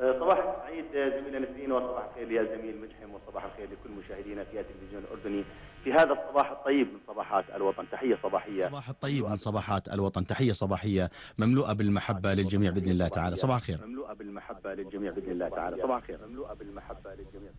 آه، صباح سعيد آه، زميلنا نسرين وصباح الخير يا زميل مجحم وصباح الخير لكل مشاهدينا في التلفزيون الأردني في هذا الصباح الطيب من صباحات الوطن تحية صباحية صباح الطيب من صباحات الوطن تحية صباحية مملوءة بالمحبة للجميع بإذن الله تعالى صباح الخير مملوءة بالمحبة للجميع بإذن الله تعالى صباح الخير مملوءة بالمحبة للجميع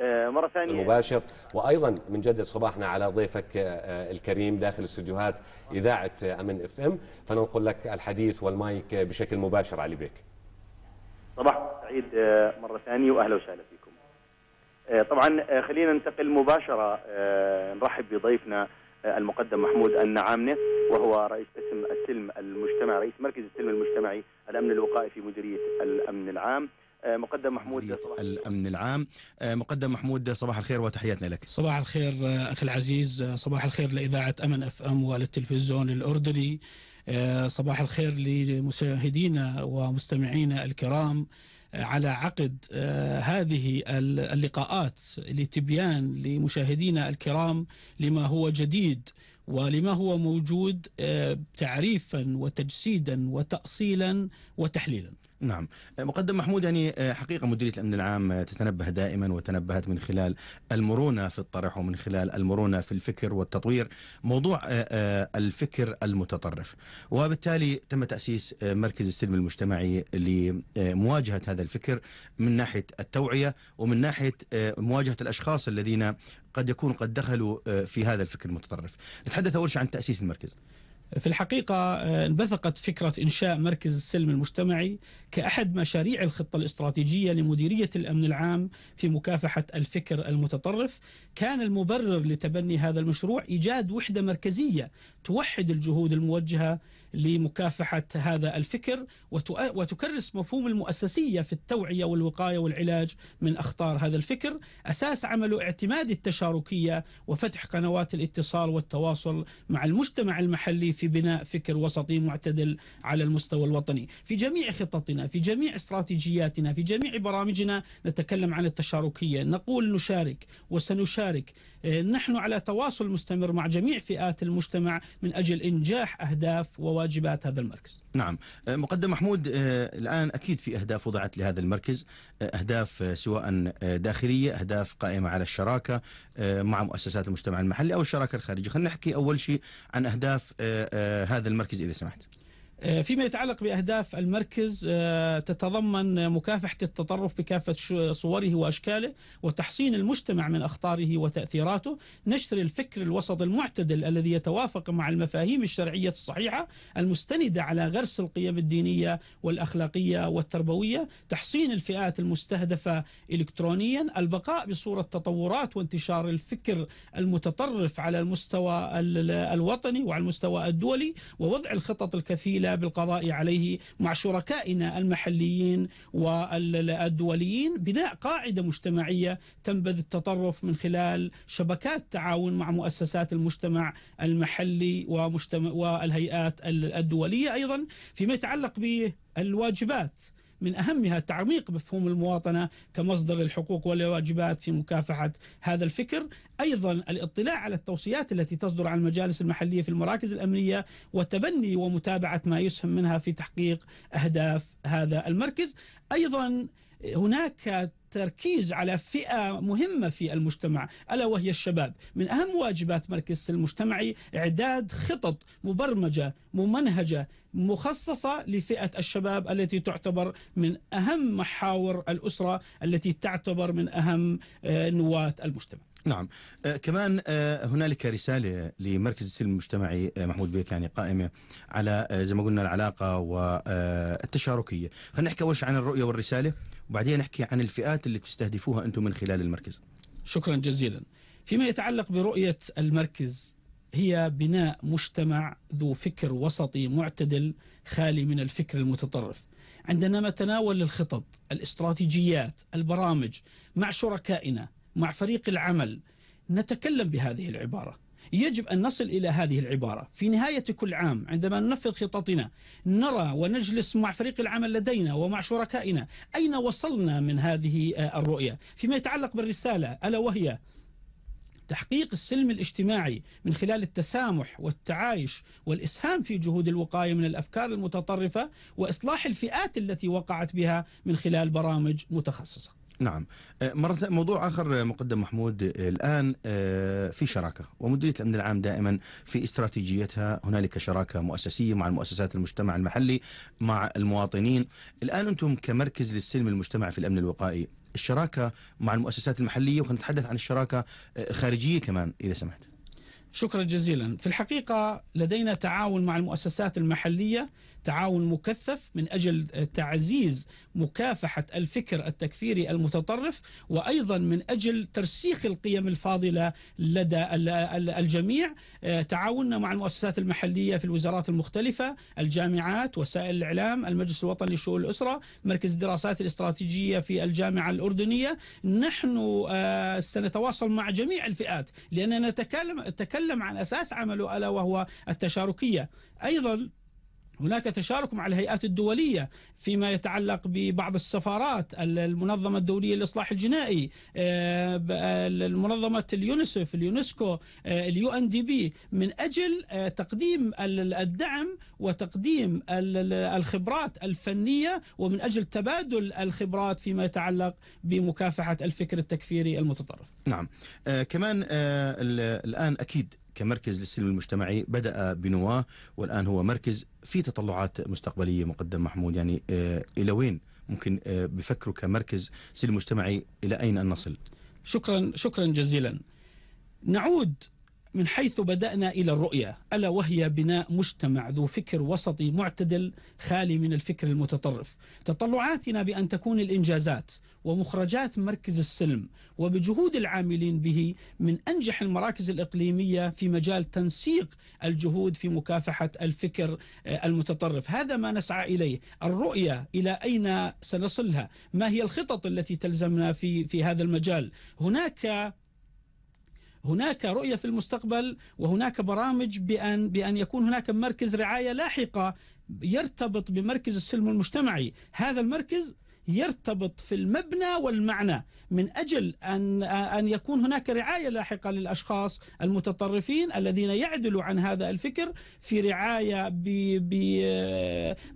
آه، مره ثانيه المباشر وايضا جدد صباحنا على ضيفك آه، آه، الكريم داخل استديوهات اذاعه امن اف ام فننقل لك الحديث والمايك بشكل مباشر علي بيك صباح سعيد مره ثانيه واهلا وسهلا فيكم طبعا خلينا ننتقل مباشره نرحب بضيفنا المقدم محمود النعامنه وهو رئيس قسم السلم المجتمعي رئيس مركز السلم المجتمعي الامن الوقائي في مديريه الامن العام آه، مقدم محمود صباح الامن العام آه، مقدم محمود صباح الخير وتحياتنا لك صباح الخير آه، اخي العزيز صباح الخير لاذاعه امن اف ام وللتلفزيون الاردني صباح الخير لمشاهدينا ومستمعينا الكرام على عقد هذه اللقاءات لتبيان لمشاهدينا الكرام لما هو جديد ولما هو موجود تعريفا وتجسيدا وتاصيلا وتحليلا نعم أه، مقدم محمود يعني أه، حقيقة مديرية الأمن العام أه، تتنبه دائما وتنبهت من خلال المرونة في الطرح ومن خلال المرونة في الفكر والتطوير موضوع الفكر المتطرف وبالتالي تم تأسيس مركز السلم المجتمعي لمواجهة هذا الفكر من ناحية التوعية ومن ناحية مواجهة الأشخاص الذين قد يكون قد دخلوا في هذا الفكر المتطرف نتحدث أول شيء عن تأسيس المركز في الحقيقة آه، انبثقت فكرة إنشاء مركز السلم المجتمعي كأحد مشاريع الخطة الاستراتيجية لمديرية الأمن العام في مكافحة الفكر المتطرف كان المبرر لتبني هذا المشروع إيجاد وحدة مركزية توحد الجهود الموجهة لمكافحة هذا الفكر وتكرس مفهوم المؤسسية في التوعية والوقاية والعلاج من أخطار هذا الفكر أساس عمله اعتماد التشاركية وفتح قنوات الاتصال والتواصل مع المجتمع المحلي في بناء فكر وسطي معتدل على المستوى الوطني في جميع خططنا في جميع استراتيجياتنا في جميع برامجنا نتكلم عن التشاركية نقول نشارك وسنشارك آه، نحن على تواصل مستمر مع جميع فئات المجتمع من أجل إنجاح أهداف و واجبات هذا المركز نعم أه، مقدم محمود أه، الآن أكيد في أهداف وضعت لهذا المركز أه، أهداف سواء داخلية أهداف قائمة على الشراكة مع مؤسسات المجتمع المحلي أو الشراكة الخارجية خلينا نحكي أول شيء عن أهداف هذا المركز إذا سمحت آه، فيما يتعلق باهداف المركز آه، تتضمن مكافحه التطرف بكافه صوره واشكاله وتحصين المجتمع من اخطاره وتاثيراته، نشر الفكر الوسط المعتدل الذي يتوافق مع المفاهيم الشرعيه الصحيحه المستنده على غرس القيم الدينيه والاخلاقيه والتربويه، تحصين الفئات المستهدفه الكترونيا، البقاء بصوره تطورات وانتشار الفكر المتطرف على المستوى الوطني وعلى المستوى الدولي ووضع الخطط الكفيله بالقضاء عليه مع شركائنا المحليين والدوليين بناء قاعده مجتمعيه تنبذ التطرف من خلال شبكات تعاون مع مؤسسات المجتمع المحلي ومجتمع والهيئات الدوليه ايضا فيما يتعلق بالواجبات من أهمها تعميق مفهوم المواطنة كمصدر الحقوق والواجبات في مكافحة هذا الفكر أيضا الاطلاع على التوصيات التي تصدر عن المجالس المحلية في المراكز الأمنية وتبني ومتابعة ما يسهم منها في تحقيق أهداف هذا المركز أيضا هناك التركيز على فئة مهمة في المجتمع ألا وهي الشباب من أهم واجبات مركز السلم المجتمعي إعداد خطط مبرمجة ممنهجة مخصصة لفئة الشباب التي تعتبر من أهم محاور الأسرة التي تعتبر من أهم آه، نواة المجتمع نعم آه كمان آه هنالك رسالة لمركز السلم المجتمعي آه محمود بيك يعني قائمة على آه زي ما قلنا العلاقة والتشاركية خلينا نحكي أول عن الرؤية والرسالة وبعدين نحكي عن الفئات اللي تستهدفوها أنتم من خلال المركز شكرا جزيلا فيما يتعلق برؤية المركز هي بناء مجتمع ذو فكر وسطي معتدل خالي من الفكر المتطرف عندنا نتناول الخطط الاستراتيجيات البرامج مع شركائنا مع فريق العمل نتكلم بهذه العبارة يجب أن نصل إلى هذه العبارة في نهاية كل عام عندما ننفذ خططنا نرى ونجلس مع فريق العمل لدينا ومع شركائنا أين وصلنا من هذه آه، الرؤية فيما يتعلق بالرسالة ألا وهي تحقيق السلم الاجتماعي من خلال التسامح والتعايش والاسهام في جهود الوقايه من الافكار المتطرفه واصلاح الفئات التي وقعت بها من خلال برامج متخصصه نعم أه، مرة موضوع آخر أه، مقدم محمود أه، الآن في شراكة ومديرية الأمن العام دائما في استراتيجيتها هنالك شراكة مؤسسية مع المؤسسات المجتمع المحلي مع المواطنين الآن أنتم كمركز للسلم المجتمع في الأمن الوقائي الشراكة مع المؤسسات المحلية ونتحدث عن الشراكة خارجية كمان إذا سمحت شكرا جزيلا في الحقيقة لدينا تعاون مع المؤسسات المحلية تعاون مكثف من أجل تعزيز مكافحة الفكر التكفيري المتطرف وأيضا من أجل ترسيخ القيم الفاضلة لدى الجميع آه، تعاوننا مع المؤسسات المحلية في الوزارات المختلفة الجامعات وسائل الإعلام المجلس الوطني لشؤون الأسرة مركز الدراسات الاستراتيجية في الجامعة الأردنية نحن آه، سنتواصل مع جميع الفئات لأننا نتكلم عن أساس عمله ألا وهو التشاركية أيضا هناك تشارك مع الهيئات الدولية فيما يتعلق ببعض السفارات المنظمة الدولية للإصلاح الجنائي آه، منظمة اليونسف اليونسكو آه، اليو ان دي بي من أجل آه، تقديم الدعم وتقديم الخبرات الفنية ومن أجل تبادل الخبرات فيما يتعلق بمكافحة الفكر التكفيري المتطرف نعم آه كمان آه الآن أكيد كمركز للسلم المجتمعي بدأ بنواه والآن هو مركز في تطلعات مستقبلية مقدم محمود يعني آه، إلى وين ممكن آه، بفكره كمركز سلم مجتمعي إلى أين أن نصل شكرا شكرا جزيلا نعود من حيث بدأنا إلى الرؤية ألا وهي بناء مجتمع ذو فكر وسطي معتدل خالي من الفكر المتطرف تطلعاتنا بأن تكون الإنجازات ومخرجات مركز السلم وبجهود العاملين به من أنجح المراكز الإقليمية في مجال تنسيق الجهود في مكافحة الفكر آه، المتطرف هذا ما نسعى إليه الرؤية إلى أين سنصلها ما هي الخطط التي تلزمنا في, في هذا المجال هناك هناك رؤية في المستقبل وهناك برامج بأن, بأن يكون هناك مركز رعاية لاحقة يرتبط بمركز السلم المجتمعي هذا المركز يرتبط في المبنى والمعنى من اجل ان ان يكون هناك رعايه لاحقه للاشخاص المتطرفين الذين يعدلوا عن هذا الفكر في رعايه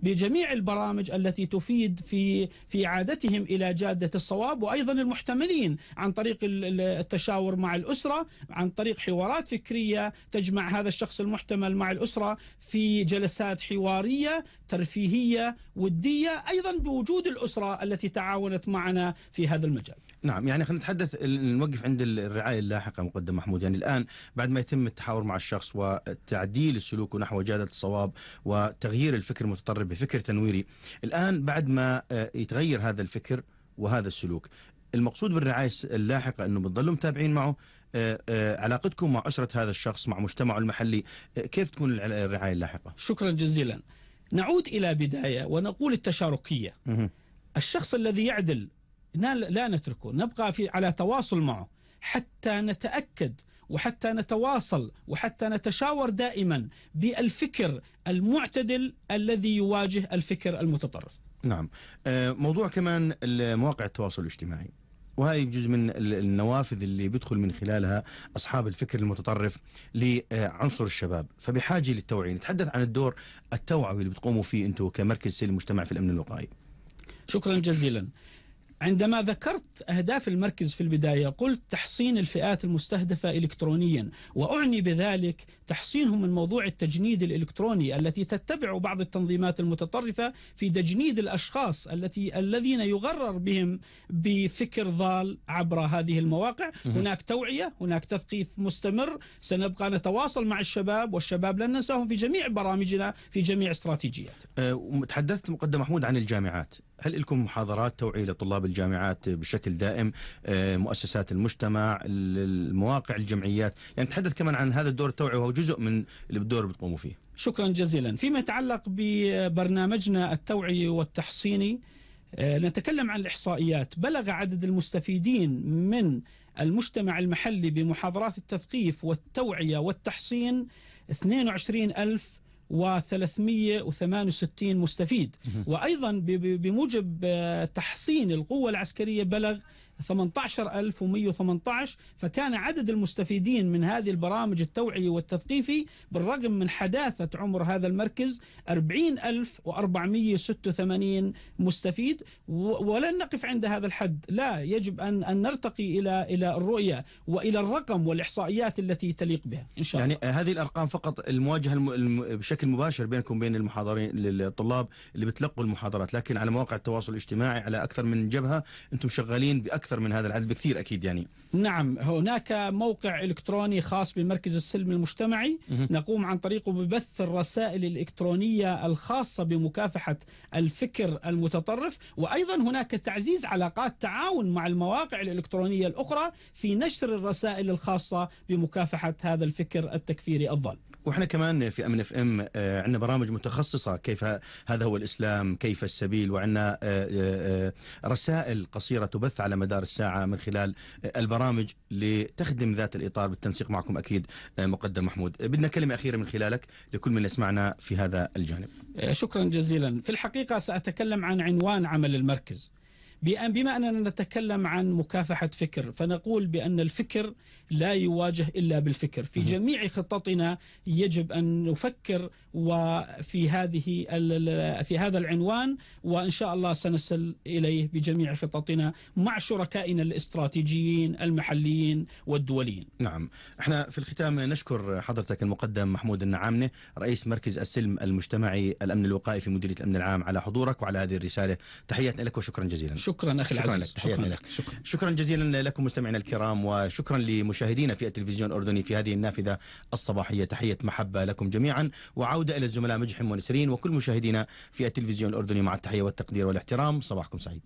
بجميع البرامج التي تفيد في في اعادتهم الى جاده الصواب وايضا المحتملين عن طريق التشاور مع الاسره عن طريق حوارات فكريه تجمع هذا الشخص المحتمل مع الاسره في جلسات حواريه ترفيهيه وديه ايضا بوجود الاسره التي تعاونت معنا في هذا المجال نعم يعني خلينا نتحدث نوقف عند الرعايه اللاحقه مقدم محمود يعني الان بعد ما يتم التحاور مع الشخص وتعديل السلوك نحو جاده الصواب وتغيير الفكر المتطرف بفكر تنويري الان بعد ما آه، يتغير هذا الفكر وهذا السلوك المقصود بالرعايه اللاحقه انه بتضلوا متابعين معه آه، آه، علاقتكم مع اسره هذا الشخص مع مجتمعه المحلي كيف تكون الرعايه اللاحقه شكرا جزيلا نعود الى بدايه ونقول التشاركيه الشخص الذي يعدل لا نتركه نبقى في على تواصل معه حتى نتأكد وحتى نتواصل وحتى نتشاور دائما بالفكر المعتدل الذي يواجه الفكر المتطرف نعم آه، موضوع كمان مواقع التواصل الاجتماعي وهي جزء من النوافذ اللي بيدخل من خلالها اصحاب الفكر المتطرف لعنصر الشباب فبحاجه للتوعيه نتحدث عن الدور التوعوي اللي بتقوموا فيه انتم كمركز سيل المجتمع في الامن الوقائي شكرا جزيلا عندما ذكرت أهداف المركز في البداية قلت تحصين الفئات المستهدفة إلكترونيا وأعني بذلك تحصينهم من موضوع التجنيد الإلكتروني التي تتبع بعض التنظيمات المتطرفة في تجنيد الأشخاص التي الذين يغرر بهم بفكر ضال عبر هذه المواقع هناك توعية هناك تثقيف مستمر سنبقى نتواصل مع الشباب والشباب لن ننساهم في جميع برامجنا في جميع استراتيجياتنا أه، تحدثت مقدم محمود عن الجامعات هل لكم محاضرات توعية لطلاب الجامعات بشكل دائم آه، مؤسسات المجتمع المواقع الجمعيات يعني تحدث كمان عن هذا الدور التوعوي وهو جزء من الدور اللي بتقوموا فيه شكرا جزيلا فيما يتعلق ببرنامجنا التوعي والتحصيني آه، نتكلم عن الإحصائيات بلغ عدد المستفيدين من المجتمع المحلي بمحاضرات التثقيف والتوعية والتحصين 22 ألف و368 مستفيد وأيضا بموجب آه، تحصين القوة العسكرية بلغ 18118 فكان عدد المستفيدين من هذه البرامج التوعية والتثقيفي بالرغم من حداثة عمر هذا المركز 40486 مستفيد ولن نقف عند هذا الحد لا يجب أن, أن نرتقي إلى إلى الرؤية وإلى الرقم والإحصائيات التي تليق بها إن شاء يعني الله يعني هذه الأرقام فقط المواجهة بشكل مباشر بينكم بين المحاضرين للطلاب اللي بتلقوا المحاضرات لكن على مواقع التواصل الاجتماعي على أكثر من جبهة أنتم شغالين بأكثر أكثر من هذا العدد بكثير أكيد يعني نعم هناك موقع إلكتروني خاص بمركز السلم المجتمعي نقوم عن طريقه ببث الرسائل الإلكترونية الخاصة بمكافحة الفكر المتطرف وأيضا هناك تعزيز علاقات تعاون مع المواقع الإلكترونية الأخرى في نشر الرسائل الخاصة بمكافحة هذا الفكر التكفيري الضال واحنا كمان في امن اف ام آه، عندنا برامج متخصصه كيف هذا هو الاسلام كيف السبيل وعندنا آه، آه، رسائل قصيره تبث على مدار الساعه من خلال البرامج لتخدم ذات الاطار بالتنسيق معكم اكيد مقدم محمود بدنا كلمه اخيره من خلالك لكل من يسمعنا في هذا الجانب شكرا جزيلا في الحقيقه ساتكلم عن عنوان عمل المركز بأن بما أننا نتكلم عن مكافحة فكر فنقول بأن الفكر لا يواجه إلا بالفكر في جميع خططنا يجب أن نفكر وفي هذه في هذا العنوان وإن شاء الله سنصل إليه بجميع خططنا مع شركائنا الاستراتيجيين المحليين والدوليين نعم احنا في الختام نشكر حضرتك المقدم محمود النعامنة رئيس مركز السلم المجتمعي الأمن الوقائي في مديرية الأمن العام على حضورك وعلى هذه الرسالة تحياتنا لك وشكرا جزيلا شكرا شكرا اخي شكرا العزيز لك. شكرا لك شكرا, شكرا جزيلا لكم مستمعينا الكرام وشكرا لمشاهدينا في التلفزيون الاردني في هذه النافذه الصباحيه تحيه محبه لكم جميعا وعوده الى الزملاء مجحم ونسرين وكل مشاهدينا في التلفزيون الاردني مع التحيه والتقدير والاحترام صباحكم سعيد